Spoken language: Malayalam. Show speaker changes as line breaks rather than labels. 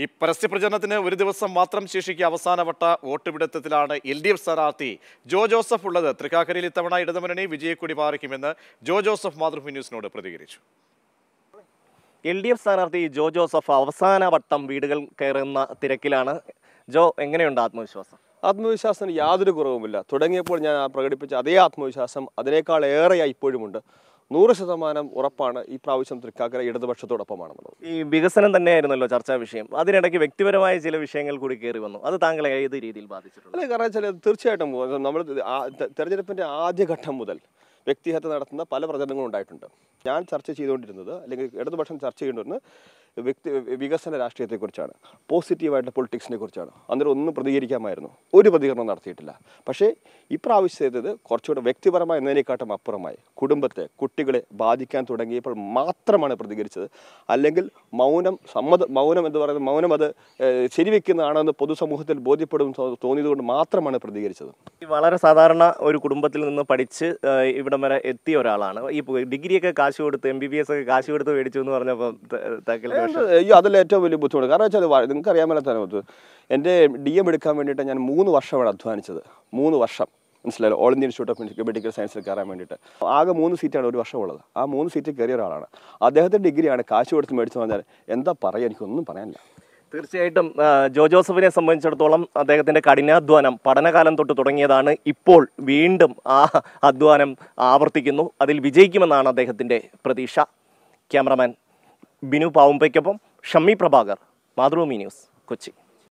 ഈ പരസ്യ പ്രചരണത്തിന് ഒരു ദിവസം മാത്രം ശേഷിക്കുക അവസാനവട്ട വോട്ടുപിടുത്തത്തിലാണ് എൽ ഡി എഫ് സ്ഥാനാർത്ഥി ജോ ജോസഫ് ഉള്ളത് തൃക്കാക്കരയിൽ ഇത്തവണ ഇടതുമുന്നണി വിജയക്കൂടി മാറിക്കുമെന്ന് ജോ ജോസഫ് മാതൃഭൂമി ന്യൂസിനോട് പ്രതികരിച്ചു എൽ ഡി എഫ് സ്ഥാനാർത്ഥി ജോ ജോസഫ് അവസാന വട്ടം
വീടുകൾ കയറുന്ന തിരക്കിലാണ് ജോ എങ്ങനെയുണ്ട് ആത്മവിശ്വാസം ആത്മവിശ്വാസത്തിന് യാതൊരു കുറവുമില്ല തുടങ്ങിയപ്പോൾ ഞാൻ പ്രകടിപ്പിച്ച അതേ ആത്മവിശ്വാസം അതിനേക്കാൾ ഏറെയായി ഇപ്പോഴുമുണ്ട് നൂറ് ശതമാനം ഉറപ്പാണ് ഈ പ്രാവശ്യം തൃക്കാക്കര ഇടതുപക്ഷത്തോടൊപ്പമാണെന്നുള്ളത് ഈ വികസനം തന്നെയായിരുന്നല്ലോ ചർച്ചാ വിഷയം അതിനിടയ്ക്ക് വ്യക്തിപരമായ ചില വിഷയങ്ങൾ കൂടി കയറി വന്നു അത് താങ്കളെ ഏത് രീതിയിൽ ബാധിച്ചിട്ടുണ്ട് അല്ലെ കാരണം വെച്ചാൽ തീർച്ചയായിട്ടും നമ്മൾ തെരഞ്ഞെടുപ്പിന്റെ ആദ്യഘട്ടം മുതൽ വ്യക്തിഹത്യ നടത്തുന്ന പല പ്രചരണങ്ങളും ഉണ്ടായിട്ടുണ്ട് ഞാൻ ചർച്ച ചെയ്തുകൊണ്ടിരുന്നത് അല്ലെങ്കിൽ ഇടതുപക്ഷം ചർച്ച ചെയ്തുകൊണ്ടിരുന്നത് വ്യക്തി വികസന രാഷ്ട്രീയത്തെക്കുറിച്ചാണ് പോസിറ്റീവായിട്ടുള്ള പൊളിറ്റിക്സിനെ കുറിച്ചാണ് അന്നേരം ഒന്നും പ്രതികരിക്കാമായിരുന്നു ഒരു പ്രതികരണം നടത്തിയിട്ടില്ല പക്ഷേ ഇപ്രാവശ്യത്തേത് കുറച്ചുകൂടെ വ്യക്തിപരമായ എന്നതിനേക്കാട്ടും അപ്പുറമായി കുടുംബത്തെ കുട്ടികളെ ബാധിക്കാൻ തുടങ്ങിയപ്പോൾ മാത്രമാണ് പ്രതികരിച്ചത് അല്ലെങ്കിൽ മൗനം സമ്മത മൗനം എന്ന് പറയുന്നത് മൗനം അത് ശരിവെക്കുന്നതാണെന്ന് പൊതുസമൂഹത്തിൽ ബോധ്യപ്പെടും തോന്നിയതുകൊണ്ട് മാത്രമാണ് പ്രതികരിച്ചത്
വളരെ സാധാരണ ഒരു കുടുംബത്തിൽ നിന്ന് പഠിച്ച് ഇവിടം വരെ എത്തിയ ഒരാളാണ് ഈ ഡിഗ്രിയൊക്കെ
കാശ് കൊടുത്ത് എം ബി ബി എസ് ഒക്കെ കാശ് കൊടുത്ത് മേടിച്ചു എന്ന് പറഞ്ഞപ്പോൾ അയ്യോ അതിൽ ഏറ്റവും വലിയ ബുദ്ധിമുട്ട് കാരണം വെച്ചാൽ നിങ്ങൾക്ക് അറിയാമല്ലോ തന്നെ എൻ്റെ ഡി എം എടുക്കാൻ വേണ്ടിയിട്ട് ഞാൻ മൂന്ന് വർഷമാണ് അധ്വാനിച്ചത് മൂന്ന് വർഷം മനസ്സിലായല്ലോ all India institute of medical സയൻസിൽ കയറാൻ വേണ്ടിയിട്ട് ആകെ മൂന്ന് സീറ്റാണ് ഒരു വർഷമുള്ളത് ആ മൂന്ന് സീറ്റ് കയറിയ ഒരാളാണ് അദ്ദേഹത്തിൻ്റെ ഡിഗ്രിയാണ് കാശ് കൊടുത്ത് മേടിച്ചു പറഞ്ഞാൽ എന്താ പറയുക എനിക്കൊന്നും പറയാനില്ല
തീർച്ചയായിട്ടും ജോ ജോസഫിനെ സംബന്ധിച്ചിടത്തോളം അദ്ദേഹത്തിൻ്റെ കഠിനാധ്വാനം പഠനകാലം തൊട്ട് തുടങ്ങിയതാണ് ഇപ്പോൾ വീണ്ടും ആ അധ്വാനം ആവർത്തിക്കുന്നു അതിൽ വിജയിക്കുമെന്നാണ് അദ്ദേഹത്തിൻ്റെ പ്രതീക്ഷ ക്യാമറമാൻ ബിനു പാവുമ്പയ്ക്കൊപ്പം ഷമ്മി പ്രഭാകർ മാതൃഭൂമി ന്യൂസ് കൊച്ചി